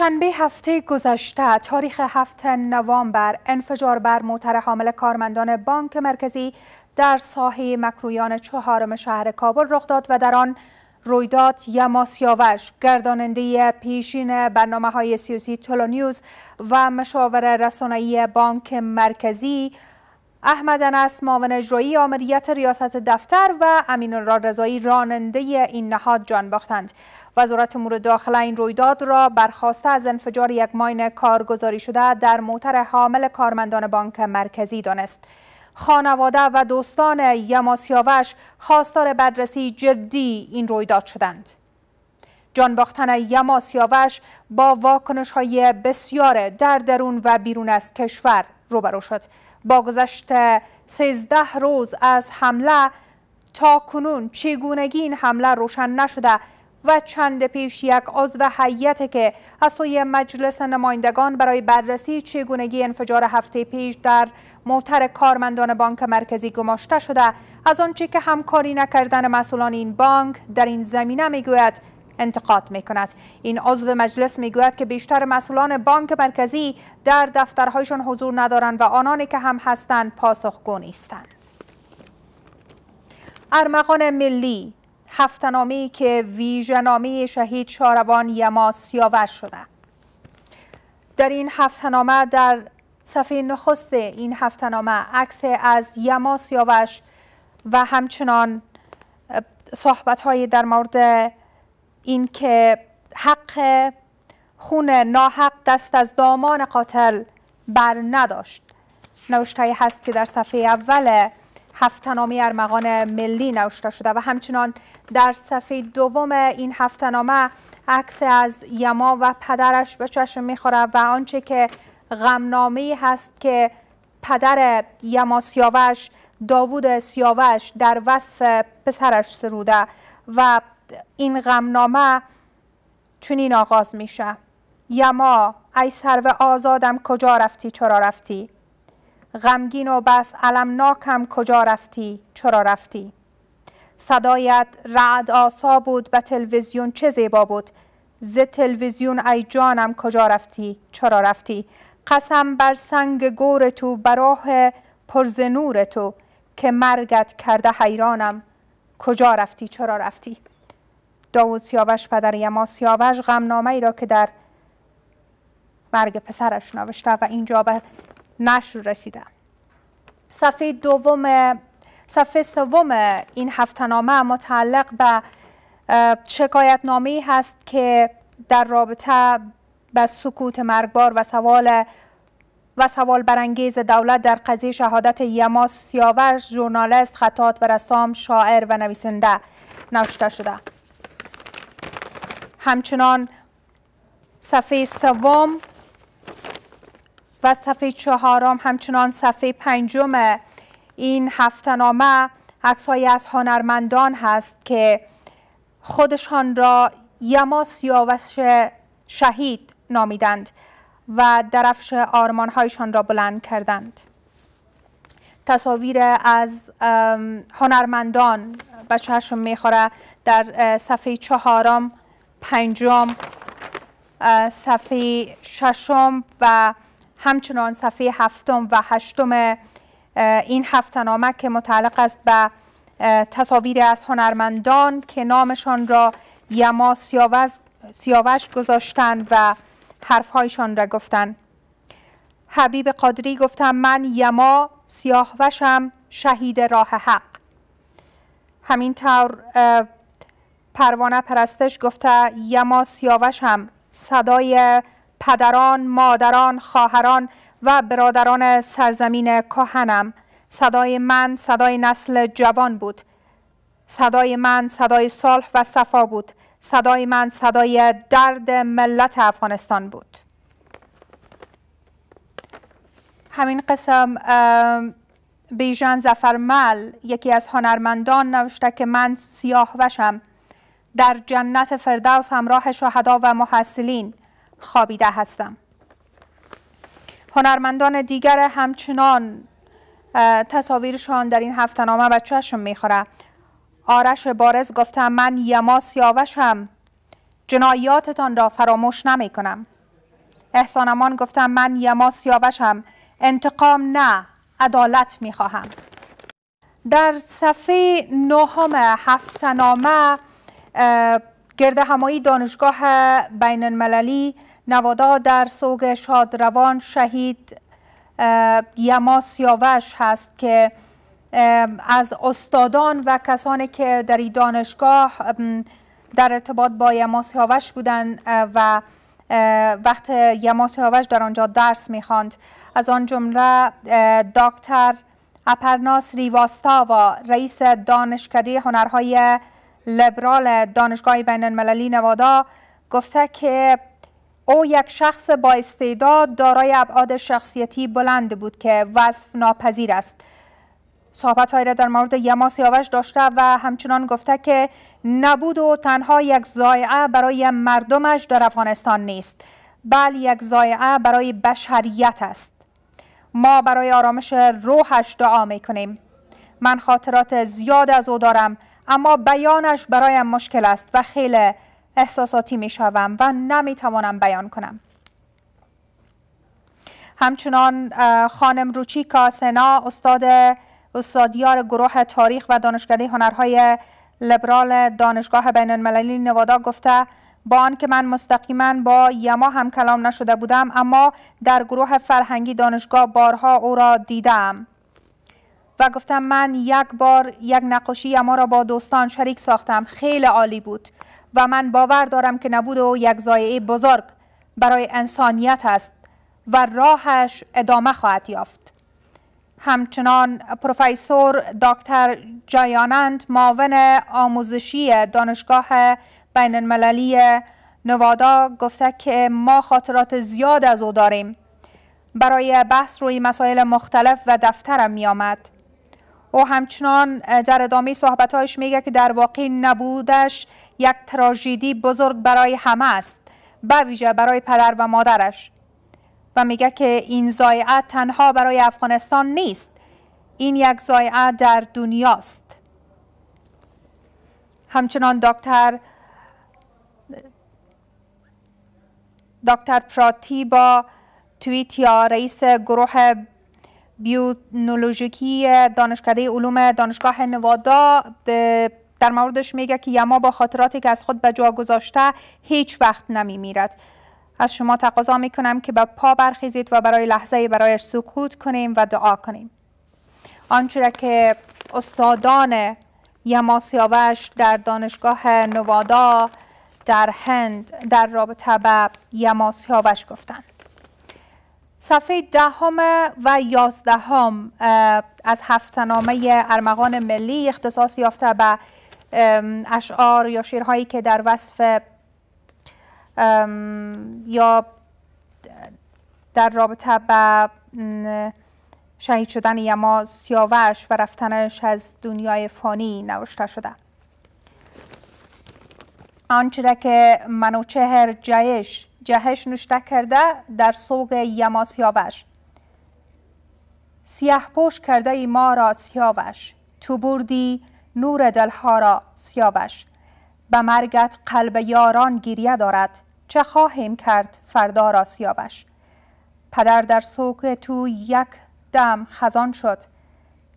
شنبه هفته گذشته تاریخ هفت نوامبر انفجار بر موتر حامل کارمندان بانک مرکزی در ساحه مکرویان چهارم شهر کابل رخ داد و در آن رویداد یماس گرداننده پیشین برنامه های سیاسی تولو نیوز و مشاور رسانه‌ای بانک مرکزی احمد انس معاون اجرایی آمریت ریاست دفتر و امین رضایی راننده این نهاد جان باختند وزارت امور داخله این رویداد را برخواسته از انفجار یک ماین کارگزاری شده در موتر حامل کارمندان بانک مرکزی دانست خانواده و دوستان یماسیاوش خواستار بررسی جدی این رویداد شدند جان باختن یماسیاوش با واکنش های بسیار در درون و بیرون از کشور روبرو شد با گذشت 13 روز از حمله تا کنون چگونگی این حمله روشن نشده و چند پیش یک عضو هیئت که از سوی مجلس نمایندگان برای بررسی چگونگی انفجار هفته پیش در موتر کارمندان بانک مرکزی گماشته شده از آنچه که همکاری نکردن مسئولان این بانک در این زمینه میگوید انتقاد می کند این عضو مجلس می گوید که بیشتر مسئولان بانک مرکزی در دفترهایشان حضور ندارند و آنانی که هم هستند پاسخگو نیستند ارمغان ملی هفتنامی که ویژنامی شهید شاروان یما سیاوش شده در این هفتنامه در صفحه نخست این هفتنامه عکس از یما سیاوش و همچنان صحبت های در مورد اینکه حق خون ناحق دست از دامان قاتل بر نداشت نوشته هست که در صفحه اول هفتنامه ارمغان ملی نوشته شده و همچنان در صفحه دوم این هفتنامه عکس از یما و پدرش به چشم میخوره و آنچه که غمنامه هست که پدر یما سیاوش داوود سیاوش در وصف پسرش سروده و این غمنامه چنین آغاز میشه یما ای سرو آزادم کجا رفتی چرا رفتی غمگین و بس علمناکم کجا رفتی چرا رفتی صدایت رعد آسا بود به تلویزیون چه زیبا بود ز تلویزیون ای جانم کجا رفتی چرا رفتی قسم بر سنگ گور تو براه پرز نور تو که مرگت کرده حیرانم کجا رفتی چرا رفتی داوود سیاوش پدر یما سیاوش غمنامه ای را که در مرگ پسرش نوشته و اینجا به نشر رسیده صفحه دوم صفحه سوم این هفته نامه متعلق به شکایت نامه هست که در رابطه به سکوت مرگبار و سوال و سوال برانگیز دولت در قضیه شهادت یما سیاوش ژورنالیست خطات و رسام شاعر و نویسنده نوشته شده همچنان صفحه سوم و صفحه چهارم همچنان صفحه پنجم این نامه عکسهایی از هنرمندان هست که خودشان را یما سیاوش شهید نامیدند و درفش آرمانهایشان را بلند کردند تصاویر از هنرمندان به چشم میخوره در صفحه چهارم پنجم صفحه ششم و همچنان صفحه هفتم و هشتم این هفت نامه که متعلق است به تصاویر از هنرمندان که نامشان را یما سیاوش گذاشتن و حرفهایشان را گفتن حبیب قادری گفتم من یما سیاهوشم شهید راه حق همینطور پروانه پرستش گفته یما سیاوش هم صدای پدران، مادران، خواهران و برادران سرزمین کهنم صدای من صدای نسل جوان بود صدای من صدای صلح و صفا بود صدای من صدای درد ملت افغانستان بود همین قسم بیژن زفرمل یکی از هنرمندان نوشته که من سیاه وشم در جنت فردوس همراه شهدا و محصلین خوابیده هستم هنرمندان دیگر همچنان تصاویرشان در این هفته نامه به چشم میخوره آرش بارز گفته من یما سیاوشم جنایاتتان را فراموش نمی کنم احسانمان گفتم من یما سیاوشم انتقام نه عدالت می در صفحه نهم هفته نامه گرد همایی دانشگاه بین المللی نوادا در سوگ شادروان شهید یما سیاوش هست که از استادان و کسانی که در این دانشگاه در ارتباط با یما سیاوش بودند و وقت یما سیاوش در آنجا درس میخواند از آن جمله دکتر اپرناس ریواستاوا رئیس دانشکده هنرهای لبرال دانشگاه بین المللی نوادا گفته که او یک شخص با استعداد دارای ابعاد شخصیتی بلند بود که وصف ناپذیر است صحبت را در مورد یما سیاوش داشته و همچنان گفته که نبود و تنها یک زایعه برای مردمش در افغانستان نیست بل یک زایعه برای بشریت است ما برای آرامش روحش دعا می کنیم من خاطرات زیاد از او دارم اما بیانش برایم مشکل است و خیلی احساساتی می شوم و نمی توانم بیان کنم همچنان خانم روچی سنا استاد استادیار گروه تاریخ و دانشکده هنرهای لبرال دانشگاه بین المللی نوادا گفته با آنکه من مستقیما با یما هم کلام نشده بودم اما در گروه فرهنگی دانشگاه بارها او را دیدم و گفتم من یک بار یک نقاشی ما را با دوستان شریک ساختم خیلی عالی بود و من باور دارم که نبود او یک زایعه بزرگ برای انسانیت است و راهش ادامه خواهد یافت همچنان پروفسور دکتر جایانند معاون آموزشی دانشگاه بین المللی نوادا گفته که ما خاطرات زیاد از او داریم برای بحث روی مسائل مختلف و دفترم می آمد. او همچنان در ادامه صحبتهایش میگه که در واقع نبودش یک تراژدی بزرگ برای همه است به ویژه برای پدر و مادرش و میگه که این زایعه تنها برای افغانستان نیست این یک زایعه در دنیاست همچنان دکتر دکتر پراتی با توییت یا رئیس گروه بیونولوژیکی دانشکده علوم دانشگاه نوادا در موردش میگه که یما با خاطراتی که از خود به جا گذاشته هیچ وقت نمیمیرد از شما تقاضا میکنم که به پا برخیزید و برای لحظه برایش سکوت کنیم و دعا کنیم آنچه که استادان یما سیاوش در دانشگاه نوادا در هند در رابطه به یما سیاوش گفتند صفحه دهم و یازدهم از هفتنامه ارمغان ملی اختصاص یافته به اشعار یا شعرهایی که در وصف یا در رابطه به شهید شدن یما سیاوش و رفتنش از دنیای فانی نوشته شده آنچه که منوچهر جهش جهش نوشته کرده در سوگ یما سیاوش سیه پوش کرده ای ما را سیاوش تو بردی نور دلها را سیاوش به مرگت قلب یاران گیریه دارد چه خواهیم کرد فردا را سیاوش پدر در سوگ تو یک دم خزان شد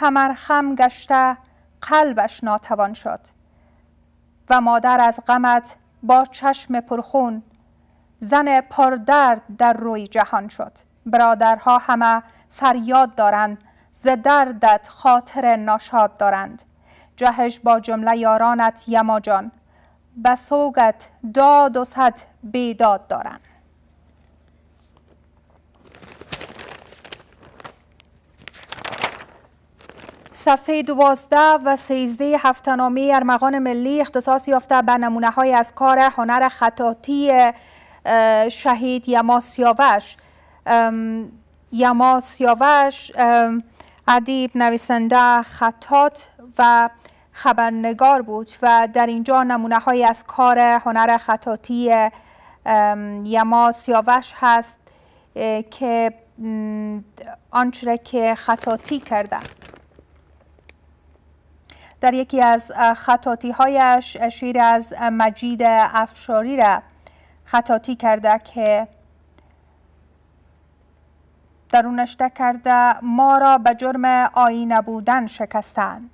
کمر خم گشته قلبش ناتوان شد و مادر از غمت با چشم پرخون زن پردرد در روی جهان شد برادرها همه فریاد دارند ز دردت خاطر ناشاد دارند جهش با جمله یارانت یماجان به سوگت داد و صد بیداد دارند صفحه دوازده و سیزده هفتنامه ارمغان ملی اختصاص یافته به نمونه های از کار هنر خطاطی شهید یما سیاوش یما سیاوش عدیب نویسنده خطات و خبرنگار بود و در اینجا نمونه های از کار هنر خطاطی یما سیاوش هست که آنچه که خطاطی کرده در یکی از خطاتی هایش شیر از مجید افشاری را خطاتی کرده که درونش کرده ما را به جرم آینه بودن شکستند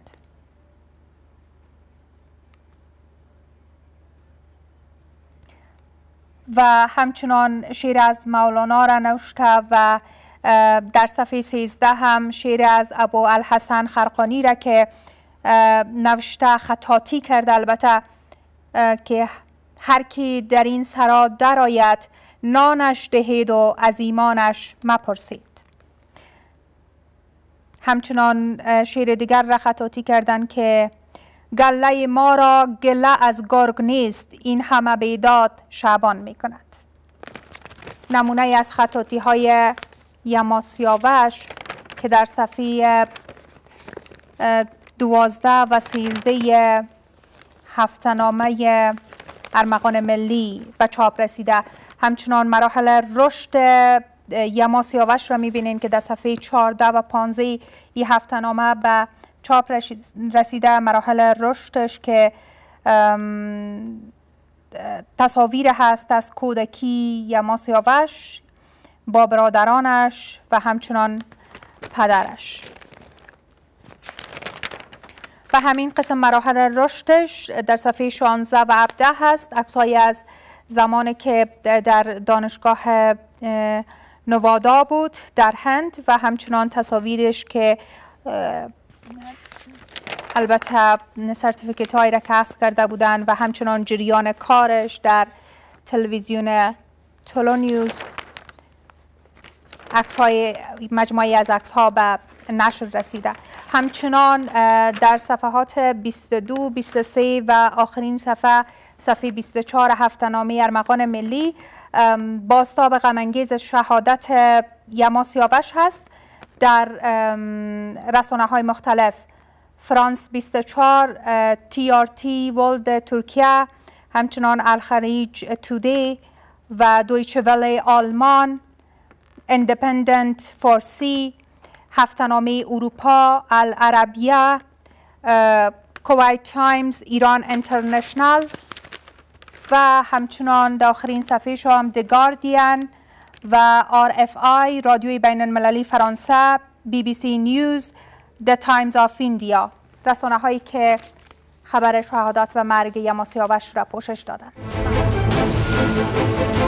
و همچنان شیر از مولانا را نوشته و در صفحه 13 هم شیر از ابو الحسن خرقانی را که نوشته خطاطی کرده البته که هر کی در این سرا درآید نانش دهید و از ایمانش مپرسید همچنان شیر دیگر را خطاطی کردن که گله ما را گله از گرگ نیست این همه بیداد شعبان می کند نمونه از خطاطی های یماسیاوش که در صفحه دوازده و سیزده هفتنامه ارمغان ملی به چاپ رسیده همچنان مراحل رشد یما سیاوش را میبینین که در صفحه 14 و 15 این هفته نامه به چاپ رسیده مراحل رشدش که تصاویر هست از کودکی یما سیاوش با برادرانش و همچنان پدرش و همین قسم مراحل رشدش در صفحه 16 و 17 هست عکسهایی از زمانی که در دانشگاه نوادا بود در هند و همچنان تصاویرش که البته سرتیفیکت هایی را کس کرده بودن و همچنان جریان کارش در تلویزیون نیوز، اکس های مجموعی از عکس ها به نشر رسیده همچنان در صفحات 22 23 و آخرین صفحه صفحه 24 هفته نامه ارمغان ملی باستاب غمانگیز شهادت یما سیاوش هست در رسانه های مختلف فرانس 24 تی آر تی ولد ترکیه همچنان الخریج تودی و دویچه ولی آلمان اندپندنت فارسی هفتنامه اروپا، العربیه، کوایت تایمز، ایران انترنشنل و همچنان در آخرین صفحه شو هم دگاردین و آر اف آی، رادیوی بین المللی فرانسه، بی بی سی نیوز، The تایمز آف ایندیا رسانه هایی که خبر شهادات و مرگ یماسی آوش را پوشش دادند.